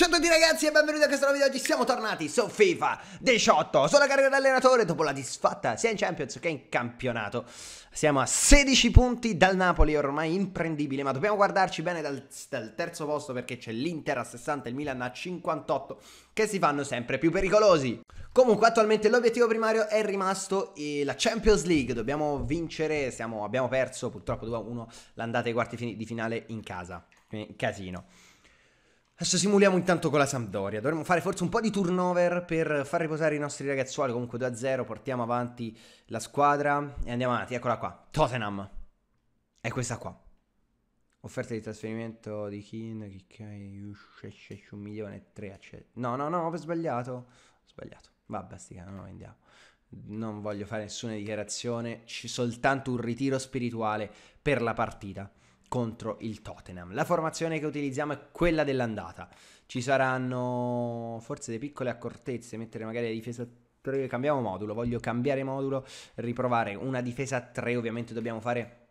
Ciao a tutti ragazzi e benvenuti a questo nuovo video, oggi siamo tornati su FIFA 18 Sono a carico dell'allenatore dopo la disfatta sia in Champions che in campionato Siamo a 16 punti dal Napoli, ormai imprendibile Ma dobbiamo guardarci bene dal, dal terzo posto perché c'è l'Inter a 60 e il Milan a 58 Che si fanno sempre più pericolosi Comunque attualmente l'obiettivo primario è rimasto eh, la Champions League Dobbiamo vincere, siamo, abbiamo perso purtroppo 2-1 l'andata ai quarti di finale in casa Casino Adesso simuliamo intanto con la Sampdoria. Dovremmo fare forse un po' di turnover per far riposare i nostri ragazzuoli. Comunque 2-0, portiamo avanti la squadra e andiamo avanti. Eccola qua. Tottenham. È questa qua. Offerta di trasferimento di Kin, Kikai, un milione e tre, eccetera. No, no, no, ho sbagliato. Ho sbagliato. Vabbè, stica, no, andiamo. Non voglio fare nessuna dichiarazione, C'è soltanto un ritiro spirituale per la partita contro il Tottenham. La formazione che utilizziamo è quella dell'andata. Ci saranno forse delle piccole accortezze, mettere magari la difesa 3, cambiamo modulo, voglio cambiare modulo, riprovare una difesa a 3, ovviamente dobbiamo fare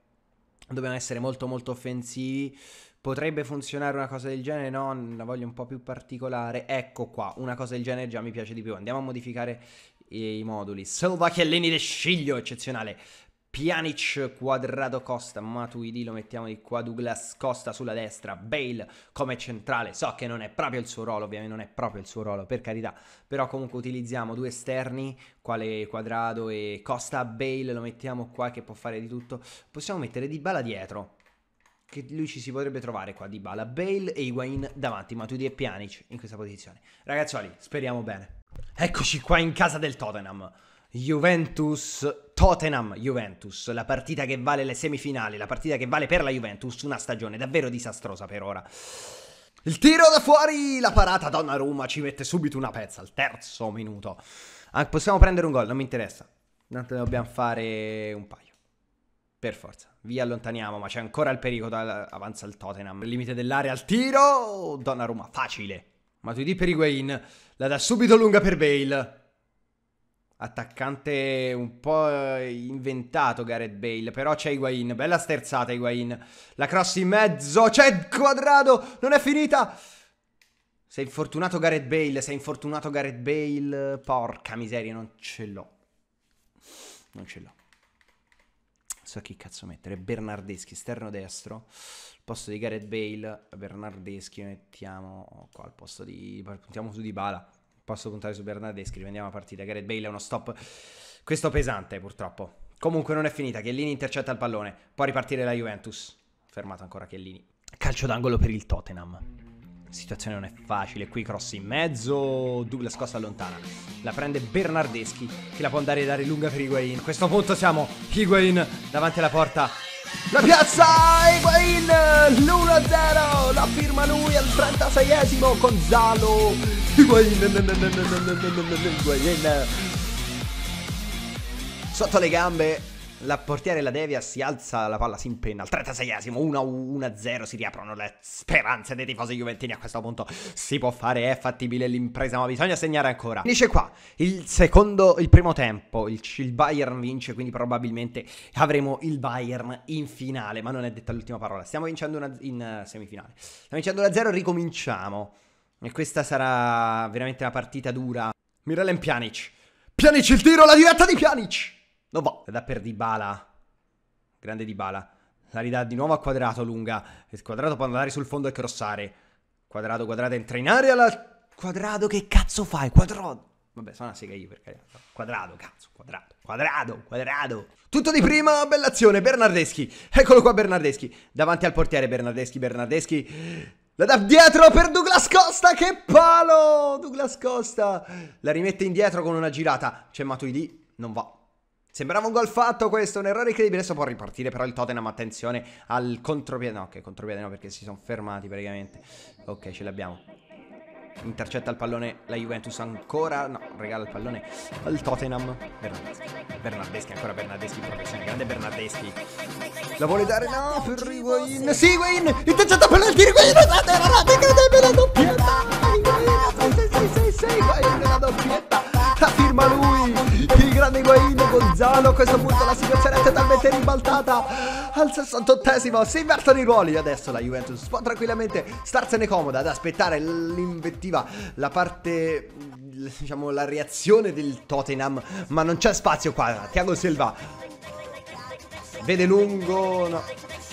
dobbiamo essere molto molto offensivi. Potrebbe funzionare una cosa del genere? No, la voglio un po' più particolare. Ecco qua, una cosa del genere già mi piace di più. Andiamo a modificare i moduli. Silva Chiellini de Sciglio, eccezionale. Pjanic, Quadrado Costa, Matuidi lo mettiamo di qua, Douglas Costa sulla destra, Bale come centrale, so che non è proprio il suo ruolo, ovviamente non è proprio il suo ruolo, per carità, però comunque utilizziamo due esterni, quale quadrato e Costa, Bale lo mettiamo qua che può fare di tutto, possiamo mettere Dybala dietro, che lui ci si potrebbe trovare qua di Bala, Bale e Higuain davanti, Matuidi e Pjanic in questa posizione. Ragazzoli, speriamo bene. Eccoci qua in casa del Tottenham. Juventus Tottenham Juventus, la partita che vale le semifinali, la partita che vale per la Juventus, una stagione davvero disastrosa per ora. Il tiro da fuori, la parata Donnarumma ci mette subito una pezza al terzo minuto. Ah, possiamo prendere un gol, non mi interessa. Tanto ne dobbiamo fare un paio. Per forza. Vi allontaniamo, ma c'è ancora il pericolo. Avanza il Tottenham. Il limite dell'area al tiro. Donnarumma, facile. Ma tu di per Higuain. La dà subito lunga per Bale attaccante un po' eh, inventato Gareth Bale, però c'è Higuain, bella sterzata Higuain, la cross in mezzo, c'è Quadrado, non è finita! Sei infortunato Gareth Bale, sei infortunato Gareth Bale, porca miseria, non ce l'ho. Non ce l'ho. So chi cazzo mettere, Bernardeschi, esterno destro, al posto di Gareth Bale, Bernardeschi mettiamo qua al posto di... puntiamo su Dybala. Posso puntare su Bernardeschi, riprendiamo la partita. Gareth Bale è uno stop. Questo pesante purtroppo. Comunque non è finita, Chiellini intercetta il pallone, può ripartire la Juventus. Fermato ancora Chiellini. Calcio d'angolo per il Tottenham. situazione non è facile, qui cross in mezzo, la scossa allontana. La prende Bernardeschi, che la può andare a dare lunga per Higuain. A questo punto siamo Higuain davanti alla porta la piazza Higuain l1 0 la firma lui al 36esimo Gonzalo Higuain, Higuain sotto le gambe la portiere la devia, si alza, la palla si impenna al 36esimo, 1-1-0, si riaprono le speranze dei tifosi juventini a questo punto. Si può fare, è fattibile l'impresa, ma bisogna segnare ancora. Finisce qua il secondo, il primo tempo, il, il Bayern vince, quindi probabilmente avremo il Bayern in finale, ma non è detta l'ultima parola. Stiamo vincendo una, in eh, semifinale. Stiamo vincendo 1-0, ricominciamo. E questa sarà veramente una partita dura. Miralem Pjanic. Pjanic il tiro, la diretta di Pjanic! Non va. La dà per Dybala. Grande Dybala. La ridà di nuovo a quadrato lunga. Il quadrato può andare sul fondo e crossare. Quadrato, quadrato, entra in aria. La... Quadrato, che cazzo fai? Quadrato. Vabbè, sono una sega io per carità. Quadrado, cazzo, quadrado, quadrado, quadrado. Tutto di prima, bella azione, Bernardeschi. Eccolo qua Bernardeschi. Davanti al portiere Bernardeschi, Bernardeschi. La dà dietro per Douglas Costa, che palo! Douglas Costa. La rimette indietro con una girata. C'è Matuidi, non va. Sembrava un gol fatto questo, un errore incredibile. Adesso può ripartire però il Tottenham, attenzione al contropiede. No, che okay, contropiede no, perché si sono fermati praticamente. Ok, ce l'abbiamo. Intercetta il pallone la Juventus ancora. No, regala il pallone al Tottenham. Bernardeschi. Bernardeschi, ancora Bernardeschi in protezione. Grande Bernardeschi. La vuole dare? No, per Riguain. Sì, Wayne! Intercetta il per il tiro. Wayne, la doppia. 6 6 666, Wayne, la doppia. Carne Higuain Gonzalo A questo punto la situazione è totalmente ribaltata Al 68esimo si invertono i ruoli Adesso la Juventus può tranquillamente starsene comoda Ad aspettare l'invettiva La parte diciamo la reazione del Tottenham ma non c'è spazio qua Tiago Silva vede lungo no.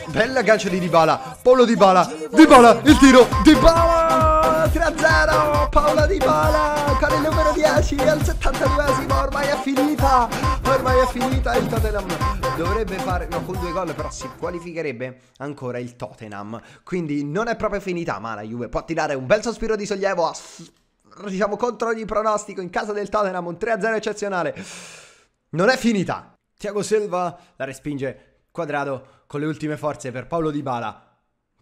bella gancia di Dybala Paolo Dybala Dybala il tiro Dybala 3-0 Paolo Dybala perché al 72esimo ormai è finita ormai è finita il Tottenham dovrebbe fare no con due gol però si qualificherebbe ancora il Tottenham quindi non è proprio finita ma la Juve può tirare un bel sospiro di sollievo a, diciamo contro ogni pronostico in casa del Tottenham un 3-0 eccezionale non è finita Tiago Silva la respinge Quadrado con le ultime forze per Paolo Di Bala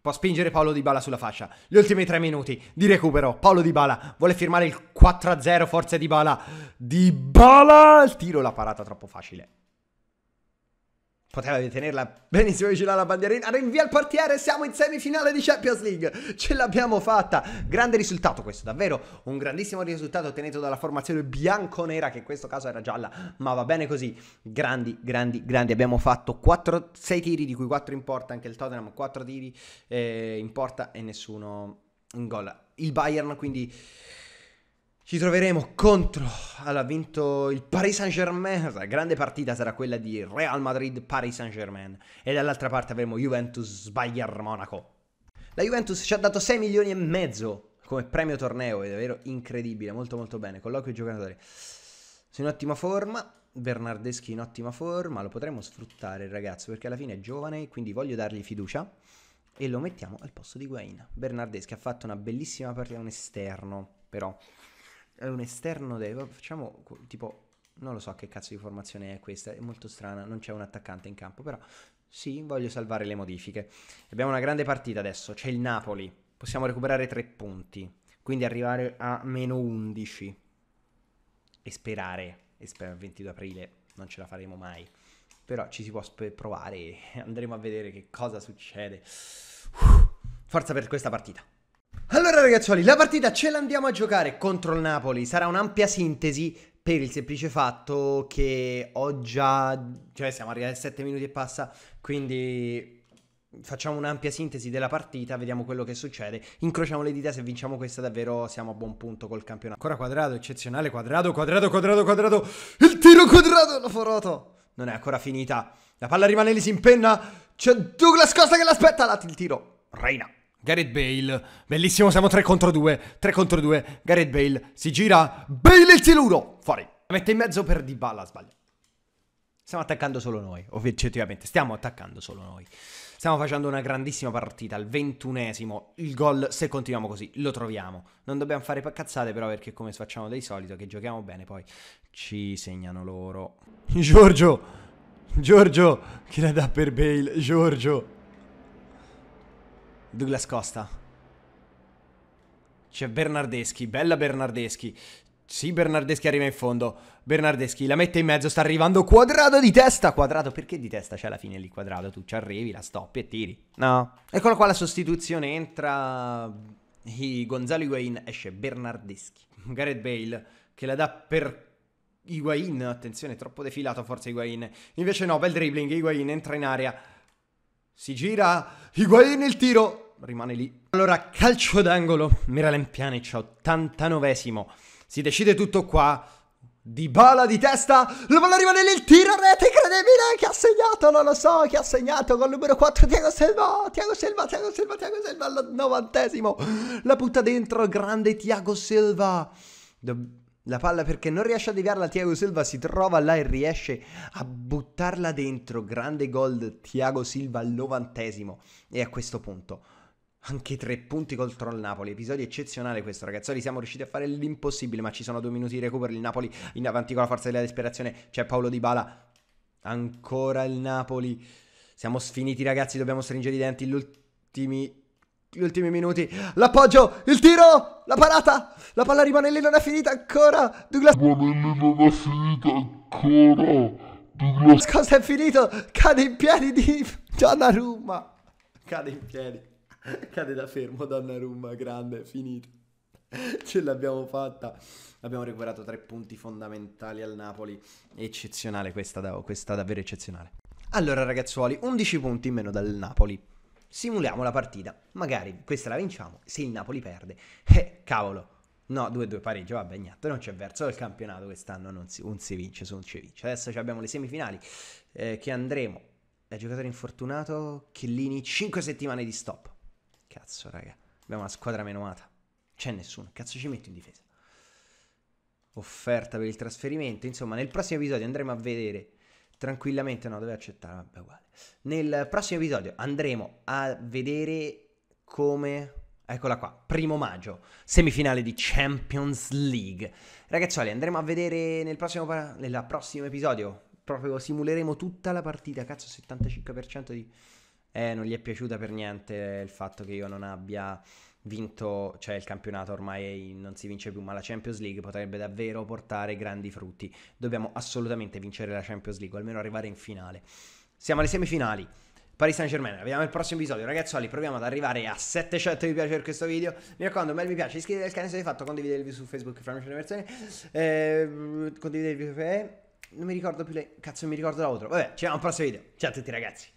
Può spingere Paolo Di Bala sulla fascia. Gli ultimi tre minuti di recupero. Paolo Di Bala vuole firmare il 4-0, forza Di Bala. Di Bala! Il tiro la parata troppo facile. Poteva tenerla benissimo vicino alla bandierina. Rinvia il portiere. Siamo in semifinale di Champions League. Ce l'abbiamo fatta. Grande risultato questo, davvero un grandissimo risultato ottenuto dalla formazione bianconera, che in questo caso era gialla, ma va bene così. Grandi, grandi, grandi. Abbiamo fatto 4, 6 tiri, di cui 4 in porta. Anche il Tottenham, 4 tiri eh, in porta e nessuno in gol. Il Bayern, quindi ci troveremo contro, Allora, ha vinto il Paris Saint-Germain, la grande partita sarà quella di Real Madrid-Paris Saint-Germain e dall'altra parte avremo Juventus-Bayern Monaco. La Juventus ci ha dato 6 milioni e mezzo come premio torneo, è davvero incredibile, molto molto bene, colloquio giocatore. Sono in ottima forma, Bernardeschi in ottima forma, lo potremmo sfruttare il ragazzo perché alla fine è giovane, quindi voglio dargli fiducia e lo mettiamo al posto di Guain. Bernardeschi ha fatto una bellissima partita, un esterno però è un esterno destro, facciamo tipo, non lo so che cazzo di formazione è questa, è molto strana, non c'è un attaccante in campo, però sì, voglio salvare le modifiche. Abbiamo una grande partita adesso, c'è il Napoli, possiamo recuperare tre punti, quindi arrivare a meno 11 e sperare, e spero il 22 aprile non ce la faremo mai, però ci si può sp- provare e andremo a vedere che cosa succede. Uff, forza per questa partita! Allora ragazzuoli, la partita ce l'andiamo a giocare contro il Napoli, sarà un'ampia sintesi per il semplice fatto che ho già, cioè siamo arrivati a 7 minuti e passa, quindi facciamo un'ampia sintesi della partita, vediamo quello che succede, incrociamo le dita, se vinciamo questa davvero siamo a buon punto col campionato. Ancora quadrato, eccezionale, quadrato, quadrato, quadrato, quadrato, il tiro quadrato, l'ho forato, non è ancora finita, la palla rimane lì, si impenna, c'è Douglas Costa che l'aspetta, lati il tiro, Reina. Gareth Bale, bellissimo, siamo 3 contro 2, 3 contro 2, Gareth Bale si gira, Bale il siluro, fuori. La mette in mezzo per Dybala, sbaglia. Stiamo attaccando solo noi, oggettivamente, stiamo attaccando solo noi. Stiamo facendo una grandissima partita, al ventunesimo, il gol, se continuiamo così, lo troviamo. Non dobbiamo fare cazzate però perché come facciamo di solito, che giochiamo bene, poi ci segnano loro. Giorgio, Giorgio, chi la dà per Bale? Giorgio. Douglas Costa. C'è Bernardeschi, bella Bernardeschi. Sì, Bernardeschi arriva in fondo. Bernardeschi la mette in mezzo, sta arrivando quadrato di testa. Quadrato, perché di testa? C'è alla fine lì quadrato? tu ci arrivi, la stoppi e tiri. No. Eccolo qua la sostituzione, entra I Gonzalo Higuain, esce Bernardeschi. Gareth Bale che la dà per Higuain, attenzione, troppo defilato forse Higuain. Invece no, bel dribbling, Higuain entra in area. Si gira, Higuain il tiro, rimane lì. Allora, calcio d'angolo, Miralem Pjanic 89esimo. Si decide tutto qua. Di bala di testa, lo vuole rimanere lì, il tiro rete incredibile che ha segnato, non lo so, che ha segnato col numero 4 Tiago Silva, Tiago Silva, Tiago Silva, Tiago Silva al novantesimo, la butta dentro, grande Tiago Silva. The la palla perché non riesce a deviarla, Tiago Silva si trova là e riesce a buttarla dentro. Grande gol Tiago Silva al novantesimo. E a questo punto anche tre punti contro il Napoli. Episodio eccezionale questo, ragazzi. Siamo riusciti a fare l'impossibile, ma ci sono due minuti di recupero. Il Napoli in avanti con la forza della disperazione. C'è Paolo Di Bala. Ancora il Napoli. Siamo sfiniti, ragazzi. Dobbiamo stringere i denti. Gli gli ultimi minuti. L'appoggio, il tiro, la parata, la palla rimane lì, non è finita ancora. Douglas... non è finita ancora. Douglas... Cosa è finito? Cade in piedi di Donnarumma. Cade in piedi. Cade da fermo Donnarumma, grande, finito. Ce l'abbiamo fatta. Abbiamo recuperato tre punti fondamentali al Napoli. Eccezionale questa, questa davvero eccezionale. Allora ragazzuoli, 11 punti in meno dal Napoli simuliamo la partita. Magari questa la vinciamo, se il Napoli perde, eh, cavolo, no, 2-2 pareggio, vabbè, niente, non c'è verso del campionato quest'anno, non si, non si vince, non si vince. Adesso abbiamo le semifinali eh, che andremo da giocatore infortunato, Chellini, 5 settimane di stop. Cazzo, raga, abbiamo una squadra menuata, c'è nessuno, cazzo ci metto in difesa. Offerta per il trasferimento, insomma, nel prossimo episodio andremo a vedere tranquillamente no, deve accettare, vabbè uguale. Nel prossimo episodio andremo a vedere come Eccola qua, primo maggio, semifinale di Champions League. Ragazzuoli, andremo a vedere nel prossimo, nel prossimo episodio. Proprio simuleremo tutta la partita. Cazzo, 75% di. Eh, non gli è piaciuta per niente il fatto che io non abbia vinto, cioè il campionato ormai non si vince più, ma la Champions League potrebbe davvero portare grandi frutti. Dobbiamo assolutamente vincere la Champions League, o almeno arrivare in finale. Siamo alle semifinali. Paris Saint Germain, vediamo il prossimo episodio ragazzuoli, proviamo ad arrivare a 700 mi piace per questo video, mi raccomando, bel mi piace, iscrivetevi al canale se l'avete fatto, condividetevi su Facebook, fammi le persone, eh, condividetevi, eh, non mi ricordo più le, cazzo non mi ricordo l'altro, vabbè, ci vediamo al prossimo video, ciao a tutti ragazzi.